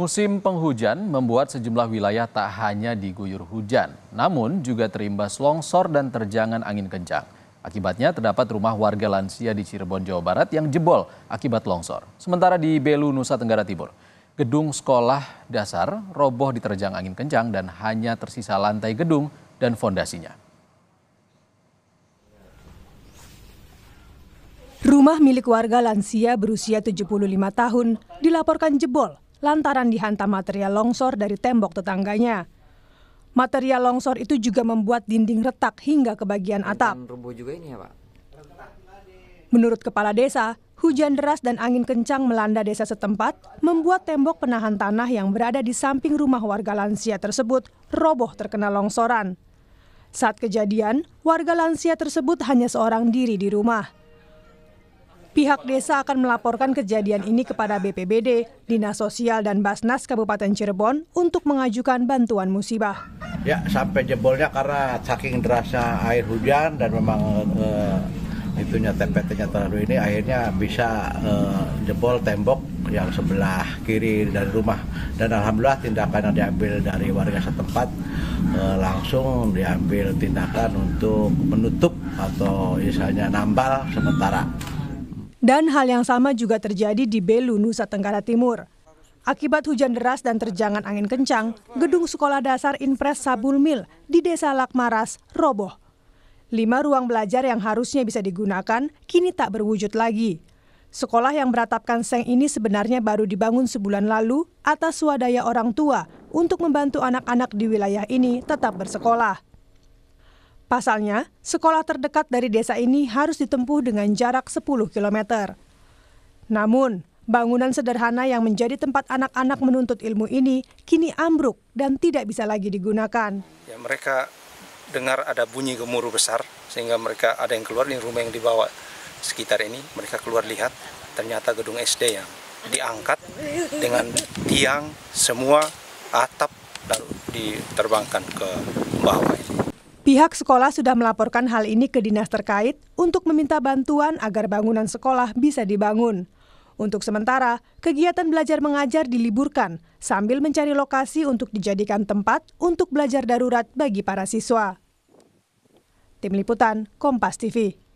Musim penghujan membuat sejumlah wilayah tak hanya diguyur hujan, namun juga terimbas longsor dan terjangan angin kencang. Akibatnya terdapat rumah warga lansia di Cirebon, Jawa Barat yang jebol akibat longsor. Sementara di Belu, Nusa Tenggara Timur, gedung sekolah dasar roboh diterjang angin kencang dan hanya tersisa lantai gedung dan fondasinya. Rumah milik warga lansia berusia 75 tahun dilaporkan jebol lantaran dihantam material longsor dari tembok tetangganya. Material longsor itu juga membuat dinding retak hingga ke bagian atap. Ya, Menurut kepala desa, hujan deras dan angin kencang melanda desa setempat membuat tembok penahan tanah yang berada di samping rumah warga lansia tersebut roboh terkena longsoran. Saat kejadian, warga lansia tersebut hanya seorang diri di rumah. Pihak desa akan melaporkan kejadian ini kepada BPBD, Dinas Sosial dan Basnas Kabupaten Cirebon untuk mengajukan bantuan musibah. Ya, sampai jebolnya karena saking derasnya air hujan dan memang eh, itunya TPT-nya terlalu ini akhirnya bisa eh, jebol tembok yang sebelah kiri dari rumah dan alhamdulillah tindakan yang diambil dari warga setempat eh, langsung diambil tindakan untuk menutup atau misalnya nambal sementara. Dan hal yang sama juga terjadi di Belu, Nusa Tenggara Timur. Akibat hujan deras dan terjangan angin kencang, gedung sekolah dasar Impres Sabul Mil di Desa Lakmaras roboh. Lima ruang belajar yang harusnya bisa digunakan kini tak berwujud lagi. Sekolah yang beratapkan seng ini sebenarnya baru dibangun sebulan lalu atas swadaya orang tua untuk membantu anak-anak di wilayah ini tetap bersekolah. Pasalnya, sekolah terdekat dari desa ini harus ditempuh dengan jarak 10 km. Namun, bangunan sederhana yang menjadi tempat anak-anak menuntut ilmu ini kini ambruk dan tidak bisa lagi digunakan. Ya, mereka dengar ada bunyi gemuruh besar, sehingga mereka ada yang keluar di rumah yang dibawa sekitar ini. Mereka keluar lihat, ternyata gedung SD yang diangkat dengan tiang semua atap lalu diterbangkan ke bawah. Pihak sekolah sudah melaporkan hal ini ke dinas terkait untuk meminta bantuan agar bangunan sekolah bisa dibangun. Untuk sementara, kegiatan belajar mengajar diliburkan sambil mencari lokasi untuk dijadikan tempat untuk belajar darurat bagi para siswa. Tim Liputan, Kompas TV.